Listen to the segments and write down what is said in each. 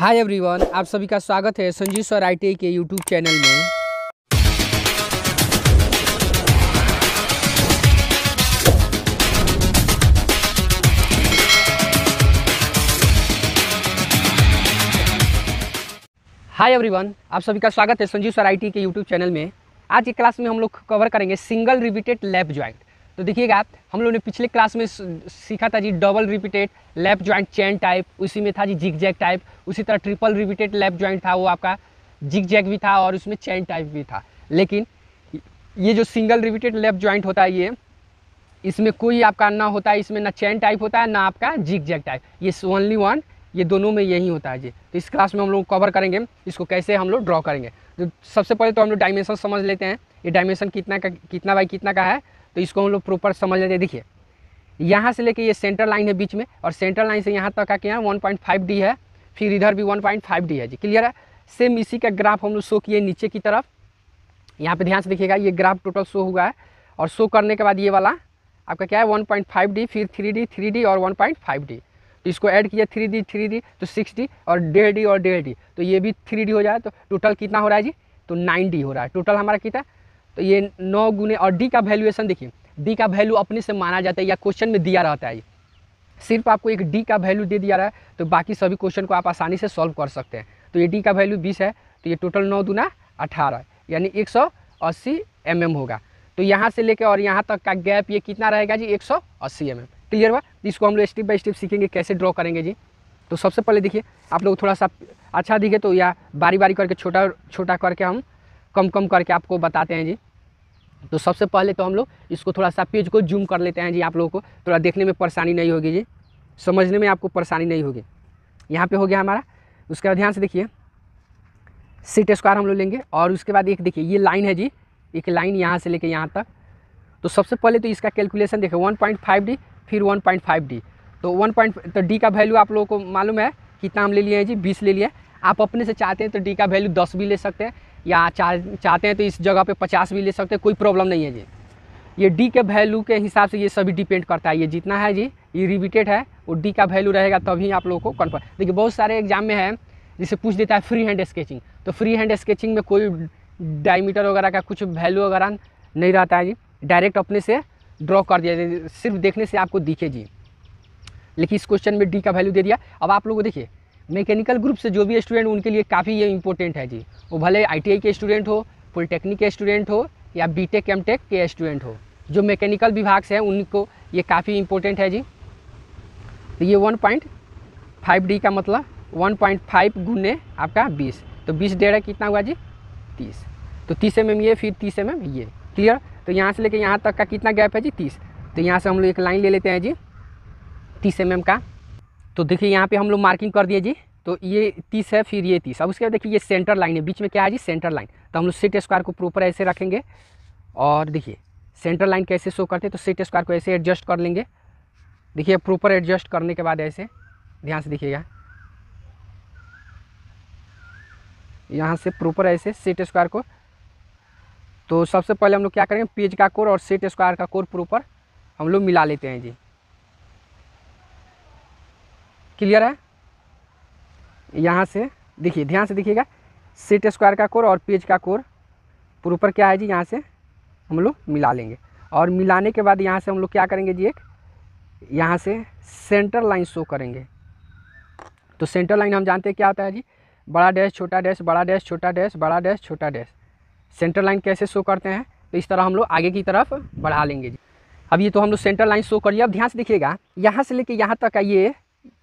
Hi everyone आप सभी का स्वागत है संजीव सर आई के यूट्यूब चैनल में हाय एवरीवन आप सभी का स्वागत है संजीव सर आई के यूट्यूब चैनल में आज की क्लास में हम लोग कवर करेंगे सिंगल रिविटेड लैब ज्वाइंट तो देखिएगा हम लोग ने पिछले क्लास में सीखा था जी double repeated left joint chain type उसी में था जी जिग जैक टाइप उसी तरह ट्रिपल रिपीटेड लेफ्ट जॉइंट था वो आपका जिग जैक भी था और उसमें चैन टाइप भी था लेकिन ये जो सिंगल रिपीटेड लेफ्ट जॉइंट होता है ये इसमें कोई आपका ना होता है इसमें ना चैन टाइप होता है ना आपका जिग जैक टाइप ये ओनली वन ये दोनों में यही होता है जी तो इस क्लास में हम लोग कवर करेंगे इसको कैसे हम लोग ड्रॉ करेंगे तो सबसे पहले तो हम लोग डायमेंशन समझ लेते हैं ये डायमेंशन कितना का कितना बाई कितना का है तो इसको हम लोग प्रॉपर समझ लेते हैं देखिए यहाँ से लेके ये सेंटर लाइन है बीच में और सेंटर लाइन से यहाँ तक आके यहाँ वन पॉइंट फाइव डी है फिर इधर भी वन पॉइंट फाइव डी है जी क्लियर है सेम इसी का ग्राफ हम लोग शो किए नीचे की तरफ यहाँ पे ध्यान से देखिएगा ये ग्राफ टोटल शो हुआ है और शो करने के बाद ये वाला आपका क्या है वन पॉइंट फाइव डी फिर थ्री डी थ्री डी और वन पॉइंट फाइव डी तो इसको ऐड किया थ्री डी थ्री डी तो सिक्स डी और डेढ़ डी और डेढ़ डी तो ये भी थ्री डी हो जाए तो टोटल कितना हो रहा है जी तो नाइन डी हो रहा है टोटल हमारा कितना तो ये नौ गुने और डी का वैल्यूएशन देखिए डी का वैल्यू अपने से माना जाता है या क्वेश्चन में दिया रहता है सिर्फ आपको एक डी का वैल्यू दे दिया रहा है तो बाकी सभी क्वेश्चन को आप आसानी से सॉल्व कर सकते हैं तो ये डी का वैल्यू बीस है तो ये टोटल नौ दुना अठारह यानी एक सौ अस्सी एम एम होगा तो यहाँ से लेकर और यहाँ तक का गैप ये कितना रहेगा जी एक सौ अस्सी एम एम क्लियर हुआ इसको हम लोग स्टेप बाई स्टेप सीखेंगे कैसे ड्रॉ करेंगे जी तो सबसे पहले देखिए आप लोग थोड़ा सा अच्छा दिखे तो या बारी बारी करके छोटा छोटा करके हम कम कम करके आपको बताते हैं जी तो सबसे पहले तो हम लोग इसको थोड़ा सा पेज को जूम कर लेते हैं जी आप लोगों को थोड़ा देखने में परेशानी नहीं होगी जी समझने में आपको परेशानी नहीं होगी यहाँ पे हो गया हमारा उसके बाद ध्यान से देखिए सीट स्क्वायर हम लोग लेंगे और उसके बाद एक देखिए ये लाइन है जी एक लाइन यहाँ से लेके यहाँ तक तो सबसे पहले तो इसका कैलकुलेशन देखें वन पॉइंट फाइव डी फिर वन पॉइंट फाइव डी तो वन पॉइंट तो डी का वैल्यू आप लोगों को मालूम है कितना हम ले लिए हैं जी बीस ले लिए आप अपने से चाहते हैं तो डी का वैल्यू दस भी ले सकते हैं या चाह चाहते हैं तो इस जगह पे पचास भी ले सकते हैं कोई प्रॉब्लम नहीं है जी ये डी के वैल्यू के हिसाब से ये सभी डिपेंड करता है ये जितना है जी ये रिपीटेड है और डी का वैल्यू रहेगा तभी आप लोगों को कन्फर्म देखिए बहुत सारे एग्जाम में है जिसे पूछ देता है फ्री हैंड स्केचिंग तो फ्री हैंड स्केचिंग में कोई डायमीटर वगैरह का कुछ वैल्यू वगैरह नहीं रहता है जी डायरेक्ट अपने से ड्रॉ कर दिया सिर्फ देखने से आपको दिखे जी लेकिन इस क्वेश्चन में डी का वैल्यू दे दिया अब आप लोगों को देखिए मैकेनिकल ग्रुप से जो भी स्टूडेंट उनके लिए काफ़ी ये इंपॉर्टेंट है जी वो भले आई के स्टूडेंट हो पॉलिटेक्निक के स्टूडेंट हो या बी टेक एम टेक के स्टूडेंट हो जो मैकेनिकल विभाग से हैं उनको ये काफ़ी इंपॉर्टेंट है जी तो ये वन पॉइंट फाइव डी का मतलब वन पॉइंट फाइव गुने आपका बीस तो बीस डेढ़ कितना हुआ जी तीस तो तीस एम एम ये फिर तीस एम एम ये क्लियर तो यहाँ से लेकर यहाँ तक का कितना गैप है जी तीस तो यहाँ से हम लोग एक लाइन ले लेते हैं जी तीस एम एम का तो देखिए यहाँ पे हम लोग मार्किंग कर दिए जी तो ये तीस है फिर ये तीस अब उसके बाद देखिए ये सेंटर लाइन है बीच में क्या है जी सेंटर लाइन तो हम लोग सेट स्क्वायर को प्रॉपर ऐसे रखेंगे और देखिए सेंटर लाइन कैसे शो करते हैं तो सेट स्क्वायर को ऐसे एडजस्ट कर लेंगे देखिए प्रॉपर एडजस्ट करने के बाद ऐसे ध्यान से देखिएगा यहाँ से प्रॉपर ऐसे सेट स्क्वायर को तो सबसे पहले हम लोग क्या करेंगे पेज का कोर और सेट स्क्वायर का कोर प्रॉपर हम लोग मिला लेते हैं जी क्लियर है यहाँ से देखिए ध्यान से देखिएगा सेट स्क्वायर का कोर और पेज का कोर प्रॉपर क्या है जी यहाँ से हम लोग मिला लेंगे और मिलाने के बाद यहाँ से हम लोग क्या करेंगे जी एक यहाँ से सेंटर लाइन शो करेंगे तो सेंटर लाइन हम जानते हैं क्या होता है जी बड़ा डैश छोटा डैश बड़ा डैश छोटा डैश बड़ा डैश छोटा डैश सेंटर लाइन कैसे शो करते हैं तो इस तरह हम लोग आगे की तरफ बढ़ा लेंगे जी अब ये तो हम लोग सेंटर लाइन शो करिए अब ध्यान से देखिएगा यहाँ से लेके यहाँ तक का ये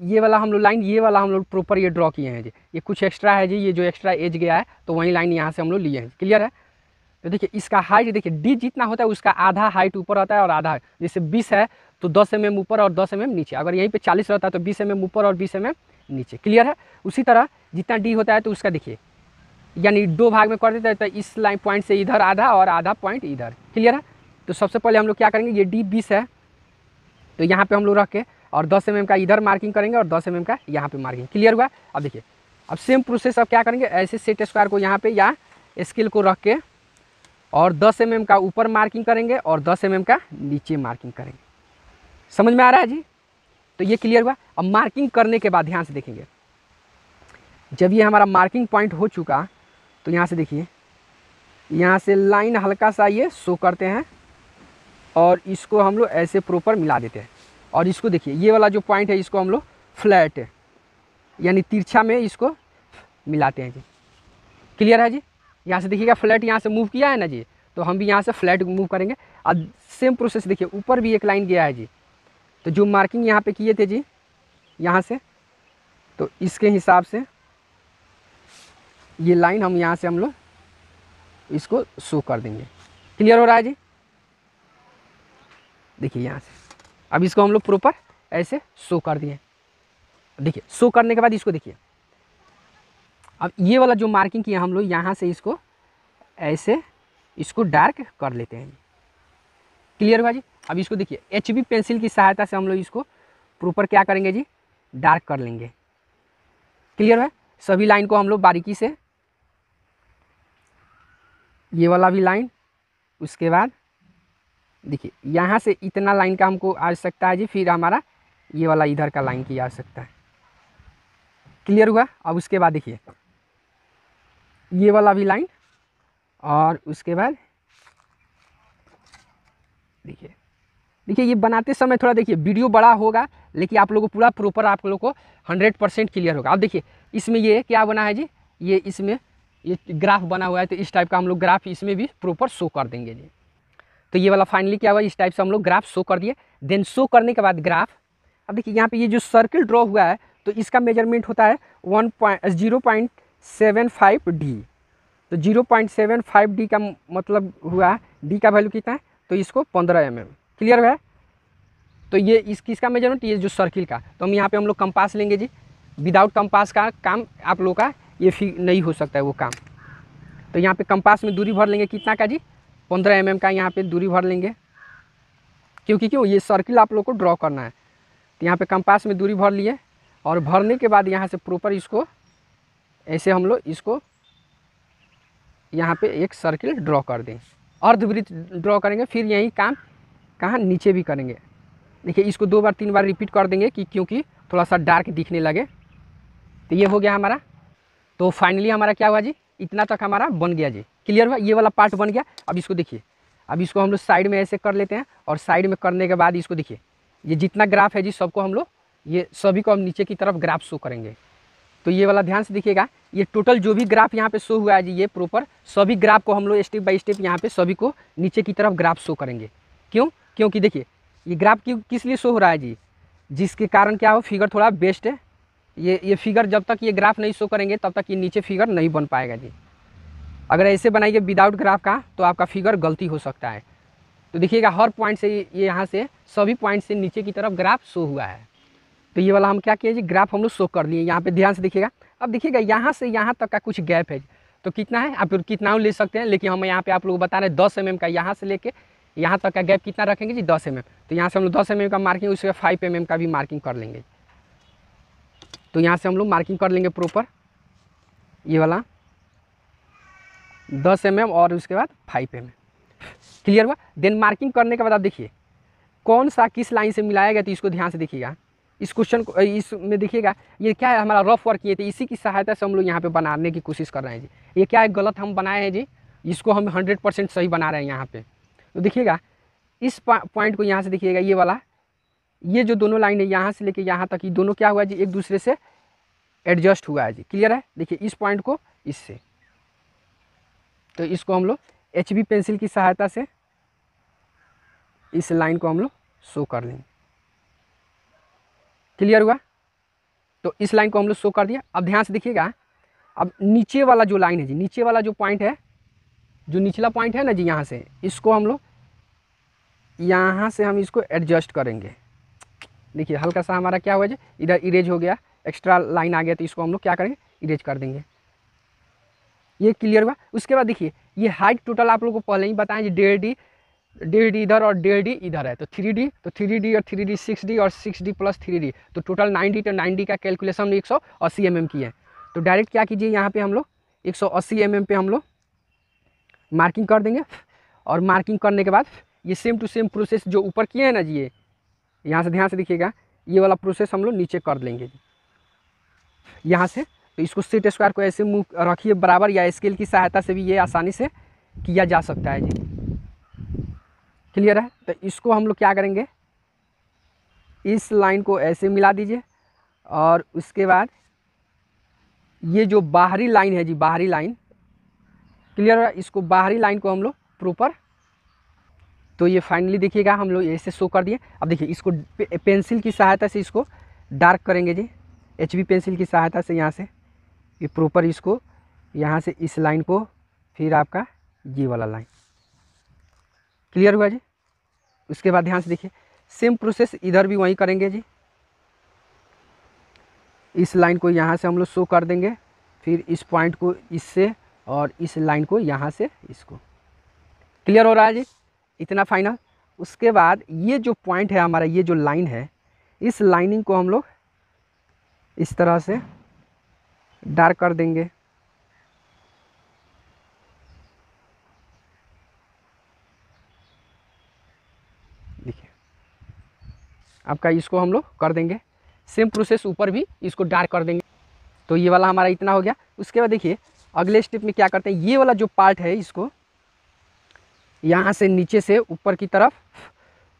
ये वाला हम लोग लाइन ये वाला हम लोग प्रॉपर ये ड्रॉ किए हैं जी ये कुछ एक्स्ट्रा है जी ये जो एक्स्ट्रा एज गया है तो वही लाइन यहाँ से हम लोग लिए हैं क्लियर है तो देखिए इसका हाइट देखिए डी जितना होता है उसका आधा हाइट ऊपर रहता है और आधा जैसे बीस है तो दस एम mm एम ऊपर और दस एम mm एम नीचे अगर यहीं पे चालीस रहता है तो बीस एम mm एम ऊपर और बीस एम एम नीचे क्लियर है उसी तरह जितना डी होता है तो उसका देखिए यानी दो भाग में कर देता है तो इस लाइन पॉइंट से इधर आधा और आधा पॉइंट इधर क्लियर है तो सबसे पहले हम लोग क्या करेंगे ये डी बीस है तो यहाँ पर हम लोग रख के और 10 एम mm का इधर मार्किंग करेंगे और 10 एम mm का यहाँ पे मार्किंग क्लियर हुआ अब देखिए अब सेम प्रोसेस अब क्या करेंगे ऐसे सेट स्क्वायर को यहाँ पे या स्केल को रख के और 10 एम mm का ऊपर मार्किंग करेंगे और 10 एम mm का नीचे मार्किंग करेंगे समझ में आ रहा है जी तो ये क्लियर हुआ अब मार्किंग करने के बाद ध्यान से देखेंगे जब ये हमारा मार्किंग पॉइंट हो चुका तो यहाँ से देखिए यहाँ से लाइन हल्का सा ये शो करते हैं और इसको हम लोग ऐसे प्रॉपर मिला देते हैं और इसको देखिए ये वाला जो पॉइंट है इसको हम लोग फ्लैट यानी तिरछा में इसको मिलाते हैं जी क्लियर है जी यहाँ से देखिएगा फ्लैट यहाँ से मूव किया है ना जी तो हम भी यहाँ से फ्लैट मूव करेंगे अब सेम प्रोसेस देखिए ऊपर भी एक लाइन गया है जी तो जो मार्किंग यहाँ पे किए थे जी यहाँ से तो इसके हिसाब से ये लाइन हम यहाँ से हम लोग इसको शो कर देंगे क्लियर हो रहा है जी देखिए यहाँ से अब इसको हम लोग प्रॉपर ऐसे शो कर दिए देखिए शो करने के बाद इसको देखिए अब ये वाला जो मार्किंग किया हम लोग यहाँ से इसको ऐसे इसको डार्क कर लेते हैं क्लियर हुआ जी अब इसको देखिए एच पेंसिल की सहायता से हम लोग इसको प्रॉपर क्या करेंगे जी डार्क कर लेंगे क्लियर है सभी लाइन को हम लोग बारीकी से ये वाला भी लाइन उसके बाद देखिए यहाँ से इतना लाइन का हमको आ सकता है जी फिर हमारा ये वाला इधर का लाइन की सकता है क्लियर हुआ अब उसके बाद देखिए ये वाला भी लाइन और उसके बाद देखिए देखिए ये बनाते समय थोड़ा देखिए वीडियो बड़ा होगा लेकिन आप लोगों को पूरा प्रॉपर आप लोगों को हंड्रेड परसेंट क्लियर होगा अब देखिए इसमें ये क्या बना है जी ये इसमें ये ग्राफ बना हुआ है तो इस टाइप का हम लोग ग्राफ इसमें भी प्रॉपर शो कर देंगे जी तो ये वाला फाइनली क्या हुआ इस टाइप से हम लोग ग्राफ शो कर दिए देन शो करने के बाद ग्राफ अब देखिए यहाँ पे ये जो सर्किल ड्रॉ हुआ है तो इसका मेजरमेंट होता है one point zero point seven five D तो zero point seven five D का मतलब हुआ है डी का वैल्यू कितना है तो इसको पंद्रह एम एम क्लियर है तो ये इस किसका मेजरमेंट ये जो सर्किल का तो हम यहाँ पे हम लोग कंपास लेंगे जी विदाउट कंपास का काम आप लोग का ये फिर नहीं हो सकता है वो काम तो यहाँ पे कंपास में दूरी भर लेंगे कितना का जी पंद्रह एम का यहाँ पर दूरी भर लेंगे क्योंकि क्यों ये सर्किल आप लोग को ड्रॉ करना है तो यहाँ पे कंपास में दूरी भर लिए और भरने के बाद यहाँ से प्रॉपर इसको ऐसे हम लोग इसको यहाँ पे एक सर्किल ड्रॉ कर दें अर्धवृत्त ड्रॉ करेंगे फिर यही काम कहाँ नीचे भी करेंगे देखिए इसको दो बार तीन बार रिपीट कर देंगे कि क्योंकि थोड़ा सा डार्क दिखने लगे तो ये हो गया हमारा तो फाइनली हमारा क्या हुआ जी इतना तक हमारा बन गया जी क्लियर हुआ ये वाला पार्ट बन गया अब इसको देखिए अब इसको हम लोग साइड में ऐसे कर लेते हैं और साइड में करने के बाद इसको देखिए ये जितना ग्राफ है जी सबको हम लोग ये सभी को हम नीचे की तरफ ग्राफ शो करेंगे तो ये वाला ध्यान से देखिएगा ये टोटल जो भी ग्राफ यहाँ पे शो हुआ है जी ये प्रॉपर सभी ग्राफ को हम लोग स्टेप बाय स्टेप यहाँ पे सभी को नीचे की तरफ ग्राफ शो करेंगे क्यों क्योंकि देखिए ये ग्राफ क्यों किस लिए शो हो रहा है जी जिसके कारण क्या हो फिगर थोड़ा बेस्ट है ये ये फिगर जब तक ये ग्राफ नहीं शो करेंगे तब तक ये नीचे फिगर नहीं बन पाएगा जी अगर ऐसे बनाइए विदाउट ग्राफ का तो आपका फिगर गलती हो सकता है तो देखिएगा हर पॉइंट से ये यहाँ से सभी पॉइंट से नीचे की तरफ ग्राफ शो हुआ है तो ये वाला हम क्या किए जी ग्राफ हम लोग शो कर लिए यहाँ पे ध्यान से देखिएगा अब देखिएगा यहाँ से यहाँ तक का कुछ गैप है तो कितना है आप कितना ले सकते हैं लेकिन हम यहाँ पे आप लोग बता रहे हैं दस एम mm का यहाँ से लेके यहाँ तक का गैप कितना रखेंगे जी दस एम mm। तो यहाँ से हम लोग दस एम mm का मार्किंग उसके फाइव एम का भी मार्किंग कर लेंगे तो यहाँ से हम लोग मार्किंग कर लेंगे प्रॉपर ये वाला दस एम और उसके बाद फाइव एम क्लियर हुआ देन मार्किंग करने के बाद आप देखिए कौन सा किस लाइन से मिलाया गया तो इसको ध्यान से देखिएगा इस क्वेश्चन को इसमें देखिएगा ये क्या है हमारा रफ वर्क किए थे इसी की सहायता से हम लोग यहाँ पे बनाने की कोशिश कर रहे हैं जी ये क्या है गलत हम बनाए हैं जी इसको हम हंड्रेड परसेंट सही बना रहे हैं यहाँ पे तो देखिएगा इस पॉइंट को यहाँ से देखिएगा ये वाला ये जो दोनों लाइन है यहाँ से लेके यहाँ तक ये दोनों क्या हुआ जी एक दूसरे से एडजस्ट हुआ है जी क्लियर है देखिए इस पॉइंट को इससे तो इसको हम लोग एच पेंसिल की सहायता से इस लाइन को हम लोग शो कर लेंगे क्लियर हुआ तो इस लाइन को हम लोग शो कर दिया अब ध्यान से देखिएगा अब नीचे वाला जो लाइन है जी नीचे वाला जो पॉइंट है जो निचला पॉइंट है ना जी यहाँ से इसको हम लोग यहाँ से हम इसको एडजस्ट करेंगे देखिए हल्का सा हमारा क्या हुआ जी इधर इरेज हो गया एक्स्ट्रा लाइन आ गया तो इसको हम लोग क्या करेंगे इरेज कर देंगे ये क्लियर हुआ उसके बाद देखिए ये हाइट टोटल आप लोग को पहले ही बताएं जी डेढ़ डी डेढ़ डी इधर और डेढ़ डी इधर है तो थ्री डी तो थ्री डी और थ्री डी सिक्स डी और six D plus three D तो टोटल नाइन डी तो नाइन डी का कैलकुलेशन एक सौ अस्सी एम एम की है तो डायरेक्ट क्या कीजिए यहाँ पे हम लोग एक सौ अस्सी एम mm एम पे हम लोग मार्किंग कर देंगे और मार्किंग करने के बाद ये सेम टू सेम प्रोसेस जो ऊपर किए हैं ना जी यहाँ से ध्यान से दिखिएगा ये वाला प्रोसेस हम लोग नीचे कर लेंगे यहाँ से तो इसको सेट स्क्वायर को ऐसे मुँह रखिए बराबर या स्केल की सहायता से भी ये आसानी से किया जा सकता है जी क्लियर है तो इसको हम लोग क्या करेंगे इस लाइन को ऐसे मिला दीजिए और उसके बाद ये जो बाहरी लाइन है जी बाहरी लाइन क्लियर है इसको बाहरी लाइन को हम लोग प्रॉपर तो ये फाइनली देखिएगा हम लोग ऐसे शो कर दिए अब देखिए इसको पेंसिल की सहायता से इसको डार्क करेंगे जी एच पेंसिल की सहायता से यहाँ से ये प्रॉपर इसको यहाँ से इस लाइन को फिर आपका ये वाला लाइन क्लियर हुआ जी उसके बाद ध्यान से देखिए सेम प्रोसेस इधर भी वहीं करेंगे जी इस लाइन को यहाँ से हम लोग शो कर देंगे फिर इस पॉइंट को इससे और इस लाइन को यहाँ से इसको क्लियर हो रहा है जी इतना फाइनल उसके बाद ये जो पॉइंट है हमारा ये जो लाइन है इस लाइनिंग को हम लोग इस तरह से डार्क कर देंगे देखिए आपका इसको हम लोग कर देंगे सेम प्रोसेस ऊपर भी इसको डार्क कर देंगे तो ये वाला हमारा इतना हो गया उसके बाद देखिए अगले स्टेप में क्या करते हैं ये वाला जो पार्ट है इसको यहाँ से नीचे से ऊपर की तरफ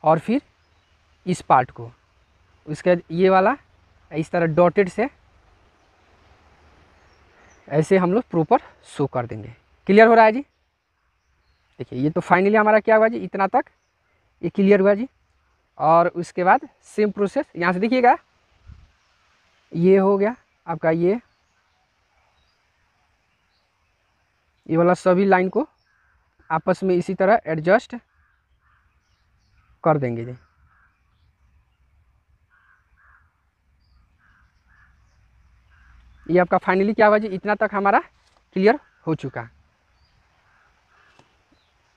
और फिर इस पार्ट को उसके बाद ये वाला इस तरह डॉटेड से ऐसे हम लोग प्रॉपर शो कर देंगे क्लियर हो रहा है जी देखिए ये तो फाइनली हमारा क्या हुआ जी इतना तक ये क्लियर हुआ जी और उसके बाद सेम प्रोसेस यहाँ से देखिएगा ये हो गया आपका ये ये वाला सभी लाइन को आपस में इसी तरह एडजस्ट कर देंगे जी ये आपका फाइनली क्या हुआ जी इतना तक हमारा क्लियर हो चुका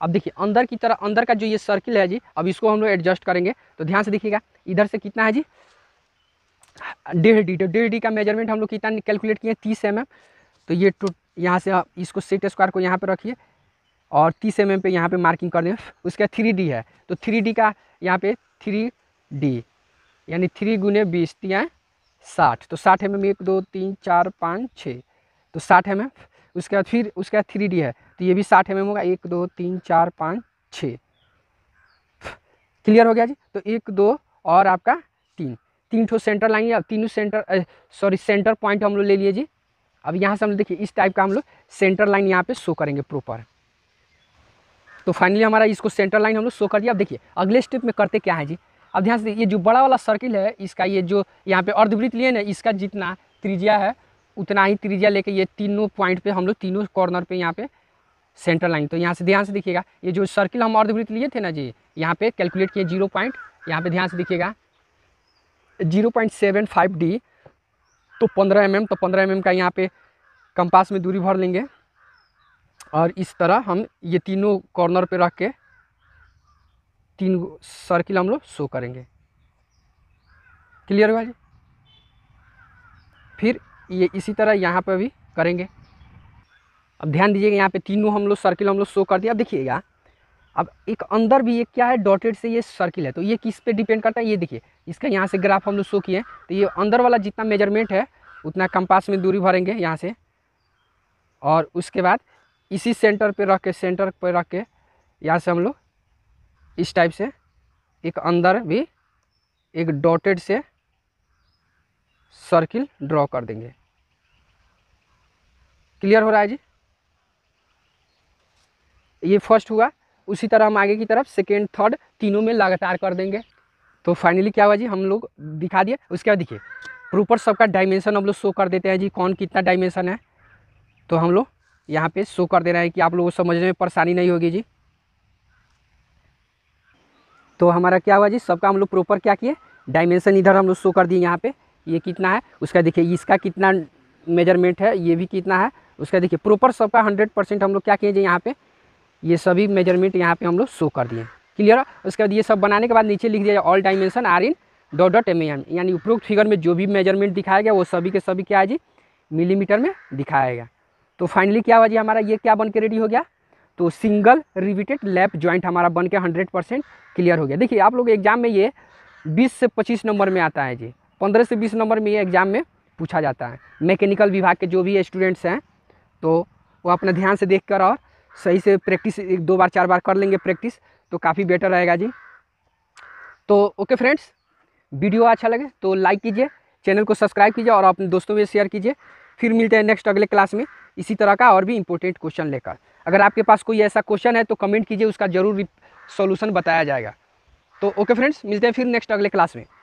अब देखिए अंदर की तरह अंदर का जो ये सर्किल है जी अब इसको हम लोग एडजस्ट करेंगे तो ध्यान से देखिएगा इधर से कितना है जी डेढ़ डी तो डेढ़ डी का मेजरमेंट हम लोग कितना कैलकुलेट किए तीस एम तो ये टू यहाँ से इसको सेट स्क्वायर को यहाँ पर रखिए और तीस एम mm एम पे यहाँ पर मार्किंग कर दें उसका थ्री डी है तो थ्री डी का यहाँ पे थ्री डी यानी थ्री गुने बीस तियाँ साठ तो साठ एम mm एम एक दो तीन चार पाँच छः तो साठ एम mm, एम उसके बाद फिर उसका थ्री डी है तो ये भी साठ एम एम होगा एक दो तीन चार पाँच छः क्लियर हो गया जी तो एक दो और आपका तीन तीन ठो सेंटर लाइन है अब तीनों सेंटर सॉरी सेंटर पॉइंट हम लोग ले लिए जी अब यहाँ से हम लोग देखिए इस टाइप का हम लोग सेंटर लाइन यहाँ पे शो करेंगे प्रॉपर तो फाइनली हमारा इसको सेंटर लाइन हम लोग शो कर दिया अब देखिए अगले स्टेप में करते क्या है जी अब ध्यान से ये जो बड़ा वाला सर्किल है इसका ये जो यहाँ पे अर्धवृत्त लिए ना इसका जितना त्रिज्या है उतना ही त्रिज्या लेके ये तीनों पॉइंट पे हम लोग तीनों कॉर्नर पे यहाँ पे सेंटर लाइन तो यहाँ से ध्यान से देखिएगा ये जो सर्किल हम अर्धवृत्त लिए थे ना जी यहाँ पे कैलकुलेट किए जीरो पॉइंट यहाँ पे ध्यान से देखिएगा zero point seven five D तो पंद्रह एम mm, एम तो पंद्रह एम mm एम का यहाँ पे कंपास में दूरी भर लेंगे और इस तरह हम ये तीनों कॉर्नर पे रख के तीन सर्किल हम लोग शो करेंगे क्लियर हुआ जी फिर ये इसी तरह यहाँ पर भी करेंगे अब ध्यान दीजिएगा यहाँ पे तीनों हम लोग सर्किल हम लोग शो कर दिया अब देखिएगा अब एक अंदर भी ये क्या है डॉटेड से ये सर्किल है तो ये किस पे डिपेंड करता है ये देखिए इसका यहाँ से ग्राफ हम लोग शो किए तो ये अंदर वाला जितना मेजरमेंट है उतना कंपास में दूरी भरेंगे यहाँ से और उसके बाद इसी सेंटर पे रख के सेंटर पे रख के यहाँ से हम लोग इस टाइप से एक अंदर भी एक डॉटेड से सर्किल ड्रॉ कर देंगे क्लियर हो रहा है जी ये फर्स्ट हुआ उसी तरह हम आगे की तरफ सेकेंड थर्ड तीनों में लगातार कर देंगे तो फाइनली क्या हुआ जी हम लोग दिखा दिए उसके बाद देखिए प्रॉपर सबका डायमेंशन हम लोग शो कर देते हैं जी कौन कितना डायमेंशन है तो हम लोग यहाँ पे शो कर दे रहे हैं कि आप लोगों को समझने में परेशानी नहीं होगी जी तो हमारा क्या हुआ जी सबका हम लोग प्रॉपर क्या किए डायमेंसन इधर हम लोग शो कर दिए यहाँ पे ये कितना है उसका देखिए इसका कितना मेजरमेंट है ये भी कितना है उसका देखिए प्रॉपर सबका हंड्रेड परसेंट हम लोग क्या किए जी यहाँ पे ये सभी मेजरमेंट यहाँ पे हम लोग शो कर दिए क्लियर उसके बाद ये सब बनाने के बाद नीचे लिख दिया all dimension are in dot dot M यानी उपरोक्त फिगर में जो भी मेजरमेंट दिखाया गया वो सभी के सभी क्या है जी मिलीमीटर में दिखाया गया तो फाइनली क्या हुआ जी हमारा ये क्या बन के रेडी हो गया तो सिंगल रिविटेड लैप ज्वाइंट हमारा बन के हंड्रेड परसेंट क्लियर हो गया देखिए आप लोग एग्जाम में ये बीस से पच्चीस नंबर में आता है जी पंद्रह से बीस नंबर में ये एग्ज़ाम में पूछा जाता है मैकेनिकल विभाग के जो भी स्टूडेंट्स हैं तो वो अपना ध्यान से देख कर और सही से प्रैक्टिस एक दो बार चार बार कर लेंगे प्रैक्टिस तो काफ़ी बेटर रहेगा जी तो ओके फ्रेंड्स वीडियो अच्छा लगे तो लाइक कीजिए चैनल को सब्सक्राइब कीजिए और अपने दोस्तों में शेयर कीजिए फिर मिलते हैं नेक्स्ट अगले क्लास में इसी तरह का और भी इंपॉर्टेंट क्वेश्चन लेकर अगर आपके पास कोई ऐसा क्वेश्चन है तो कमेंट कीजिए उसका ज़रूर सॉल्यूशन बताया जाएगा तो ओके फ्रेंड्स मिलते हैं फिर नेक्स्ट अगले क्लास में